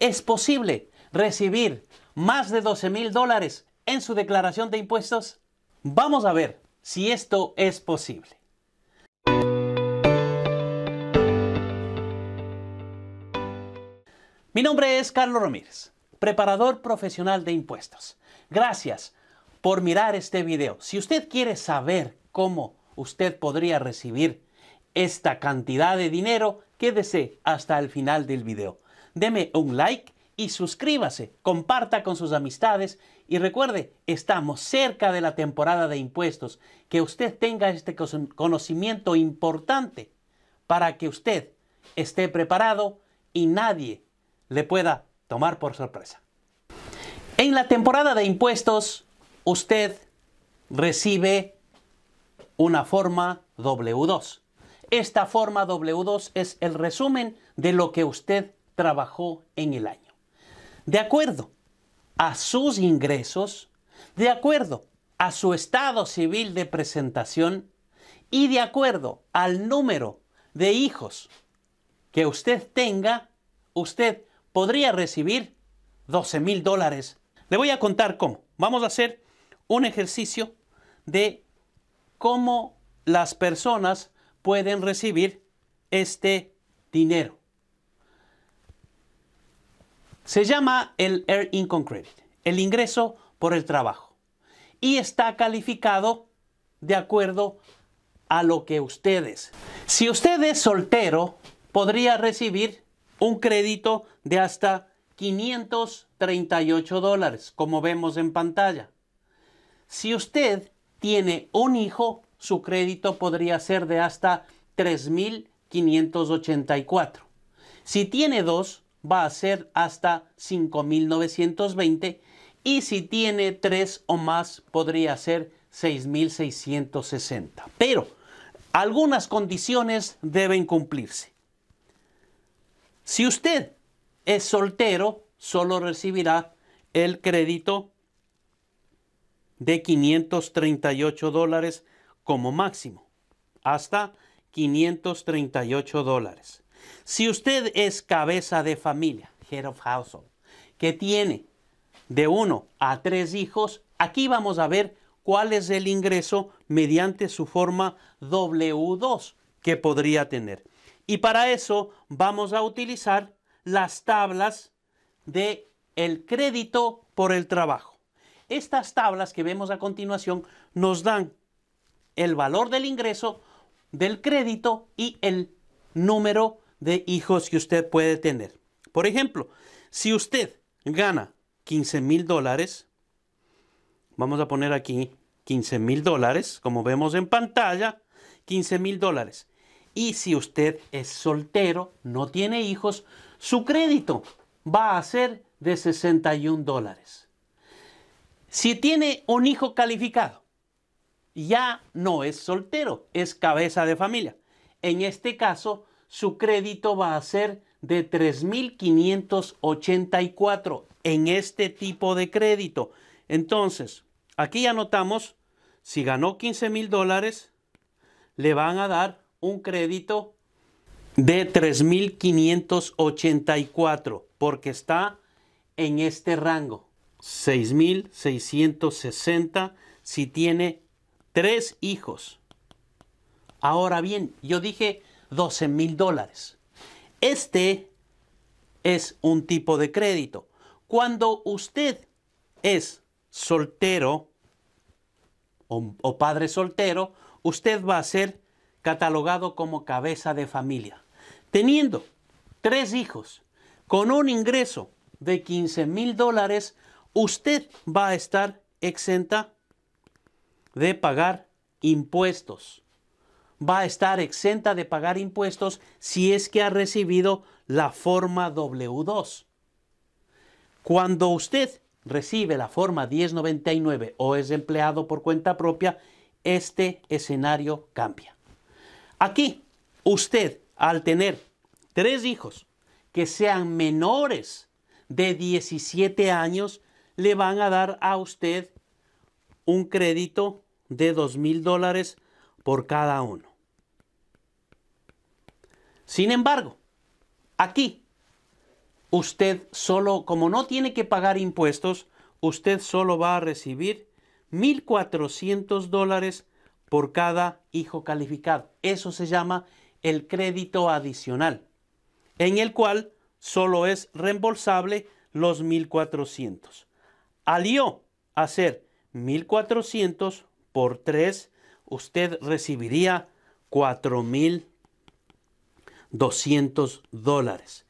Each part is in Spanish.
es posible recibir más de 12 mil dólares en su declaración de impuestos? Vamos a ver si esto es posible. Mi nombre es Carlos Ramírez, preparador profesional de impuestos. Gracias por mirar este video. Si usted quiere saber cómo usted podría recibir esta cantidad de dinero, quédese hasta el final del video deme un like y suscríbase, comparta con sus amistades y recuerde, estamos cerca de la temporada de impuestos, que usted tenga este conocimiento importante para que usted esté preparado y nadie le pueda tomar por sorpresa. En la temporada de impuestos, usted recibe una forma W2. Esta forma W2 es el resumen de lo que usted trabajó en el año. De acuerdo a sus ingresos, de acuerdo a su estado civil de presentación y de acuerdo al número de hijos que usted tenga, usted podría recibir 12 mil dólares. Le voy a contar cómo. Vamos a hacer un ejercicio de cómo las personas pueden recibir este dinero. Se llama el Air Income Credit, el ingreso por el trabajo. Y está calificado de acuerdo a lo que ustedes. Si usted es soltero, podría recibir un crédito de hasta 538 como vemos en pantalla. Si usted tiene un hijo, su crédito podría ser de hasta 3.584. Si tiene dos, va a ser hasta 5.920 y si tiene 3 o más podría ser 6.660. Pero algunas condiciones deben cumplirse. Si usted es soltero, solo recibirá el crédito de 538 dólares como máximo, hasta 538 dólares. Si usted es cabeza de familia, head of household, que tiene de uno a tres hijos, aquí vamos a ver cuál es el ingreso mediante su forma W2 que podría tener. Y para eso vamos a utilizar las tablas de el crédito por el trabajo. Estas tablas que vemos a continuación nos dan el valor del ingreso, del crédito y el número de hijos que usted puede tener. Por ejemplo, si usted gana 15 mil dólares, vamos a poner aquí 15 mil dólares, como vemos en pantalla, 15 mil dólares. Y si usted es soltero, no tiene hijos, su crédito va a ser de 61 dólares. Si tiene un hijo calificado, ya no es soltero, es cabeza de familia. En este caso, su crédito va a ser de 3.584 en este tipo de crédito. Entonces, aquí anotamos, si ganó $15,000, mil dólares, le van a dar un crédito de 3.584 porque está en este rango. 6.660 si tiene tres hijos. Ahora bien, yo dije 12 mil dólares. Este es un tipo de crédito. Cuando usted es soltero o, padre soltero, usted va a ser catalogado como cabeza de familia. Teniendo tres hijos con un ingreso de 15 mil dólares, usted va a estar exenta de pagar impuestos va a estar exenta de pagar impuestos si es que ha recibido la forma W2. Cuando usted recibe la forma 1099 o es empleado por cuenta propia, este escenario cambia. Aquí, usted, al tener tres hijos que sean menores de 17 años, le van a dar a usted un crédito de $2,000 dólares por cada uno. Sin embargo, aquí, usted solo, como no tiene que pagar impuestos, usted solo va a recibir 1.400 dólares por cada hijo calificado. Eso se llama el crédito adicional, en el cual solo es reembolsable los 1.400. Alió hacer 1.400 por 3 usted recibiría 4.200 dólares.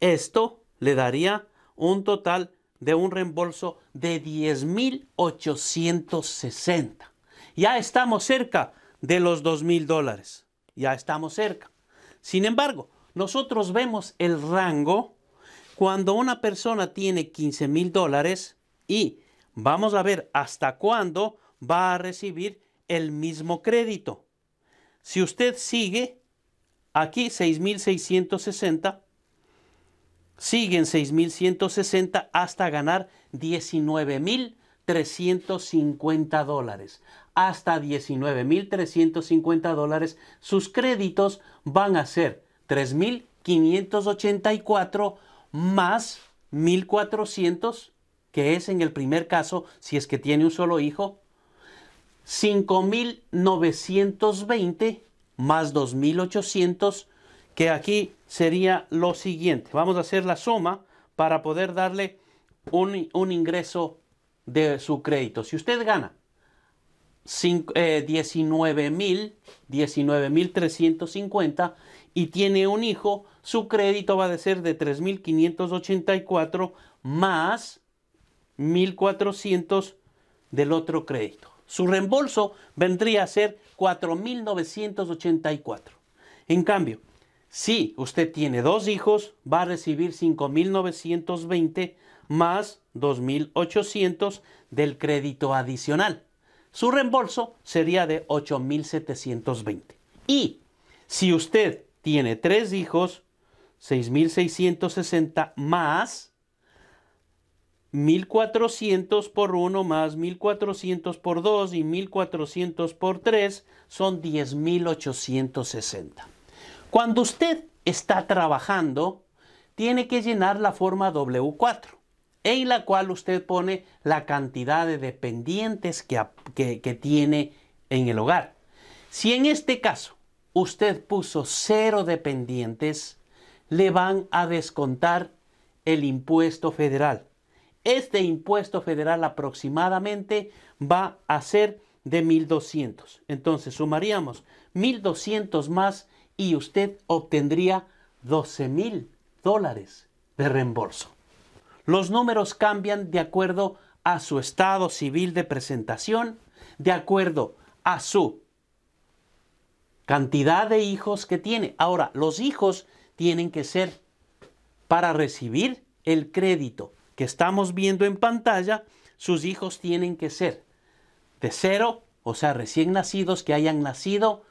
Esto le daría un total de un reembolso de 10.860. Ya estamos cerca de los 2.000 dólares. Ya estamos cerca. Sin embargo, nosotros vemos el rango cuando una persona tiene 15 mil dólares y vamos a ver hasta cuándo va a recibir el mismo crédito. Si usted sigue aquí 6660, siguen 6.160 hasta ganar 19.350 dólares. Hasta 19.350 dólares sus créditos van a ser 3.584 más 1.400, que es en el primer caso si es que tiene un solo hijo, 5.920 más 2.800, que aquí sería lo siguiente. Vamos a hacer la suma para poder darle un, ingreso de su crédito. Si usted gana 19.350 eh, y tiene un hijo, su crédito va a ser de 3.584 más 1.400 del otro crédito su reembolso vendría a ser 4.984. En cambio, si usted tiene dos hijos, va a recibir 5.920 más 2.800 del crédito adicional. Su reembolso sería de 8.720. Y si usted tiene tres hijos, 6.660 más 1400 por 1 más 1400 por 2 y 1400 por 3 son 10860. Cuando usted está trabajando, tiene que llenar la forma W4, en la cual usted pone la cantidad de dependientes que, que tiene en el hogar. Si en este caso usted puso cero dependientes, le van a descontar el impuesto federal este impuesto federal aproximadamente va a ser de 1200. Entonces sumaríamos 1200 más y usted obtendría $12,000 dólares de reembolso. Los números cambian de acuerdo a su estado civil de presentación, de acuerdo a su cantidad de hijos que tiene. Ahora, los hijos tienen que ser para recibir el crédito que estamos viendo en pantalla, sus hijos tienen que ser de cero, o sea, recién nacidos que hayan nacido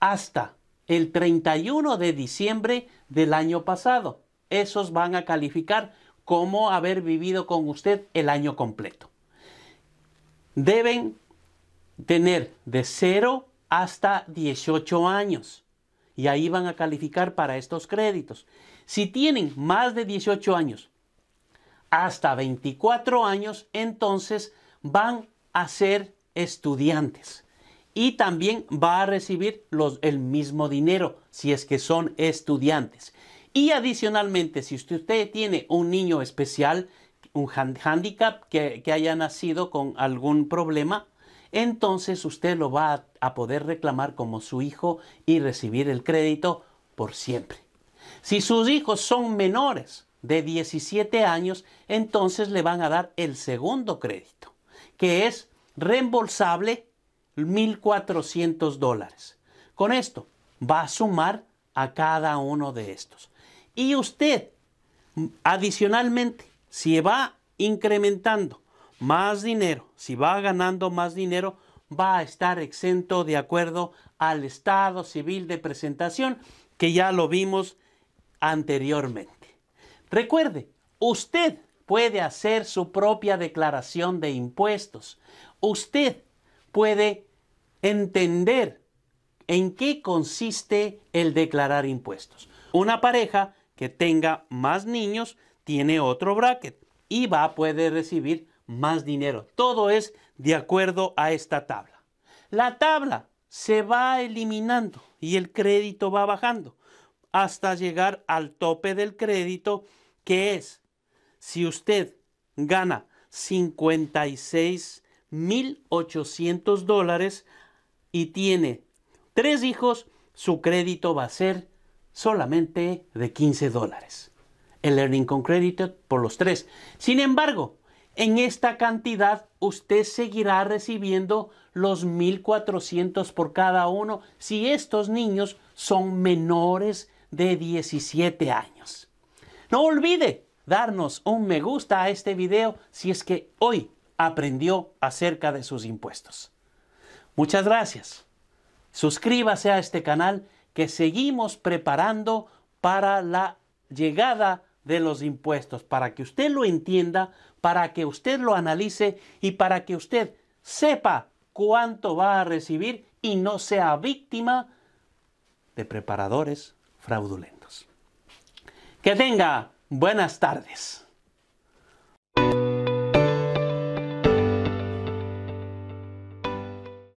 hasta el 31 de diciembre del año pasado. Esos van a calificar como haber vivido con usted el año completo. Deben tener de cero hasta 18 años y ahí van a calificar para estos créditos. Si tienen más de 18 años, hasta 24 años, entonces van a ser estudiantes. Y también va a recibir los, el mismo dinero si es que son estudiantes. Y adicionalmente, si usted, tiene un niño especial, un handicap que, haya nacido con algún problema, entonces usted lo va a, poder reclamar como su hijo y recibir el crédito por siempre. Si sus hijos son menores, de 17 años, entonces le van a dar el segundo crédito, que es reembolsable 1.400 dólares. Con esto va a sumar a cada uno de estos. Y usted, adicionalmente, si va incrementando más dinero, si va ganando más dinero, va a estar exento de acuerdo al estado civil de presentación que ya lo vimos anteriormente. Recuerde, usted puede hacer su propia declaración de impuestos. Usted puede entender en qué consiste el declarar impuestos. Una pareja que tenga más niños tiene otro bracket y va a poder recibir más dinero. Todo es de acuerdo a esta tabla. La tabla se va eliminando y el crédito va bajando hasta llegar al tope del crédito que es, si usted gana 56.800 dólares y tiene tres hijos, su crédito va a ser solamente de 15 dólares. El Earning con Credit por los tres. Sin embargo, en esta cantidad usted seguirá recibiendo los 1.400 por cada uno si estos niños son menores de 17 años. No olvide darnos un me gusta a este video si es que hoy aprendió acerca de sus impuestos. Muchas gracias. Suscríbase a este canal que seguimos preparando para la llegada de los impuestos, para que usted lo entienda, para que usted lo analice y para que usted sepa cuánto va a recibir y no sea víctima de preparadores fraudulentos. Que tenga buenas tardes.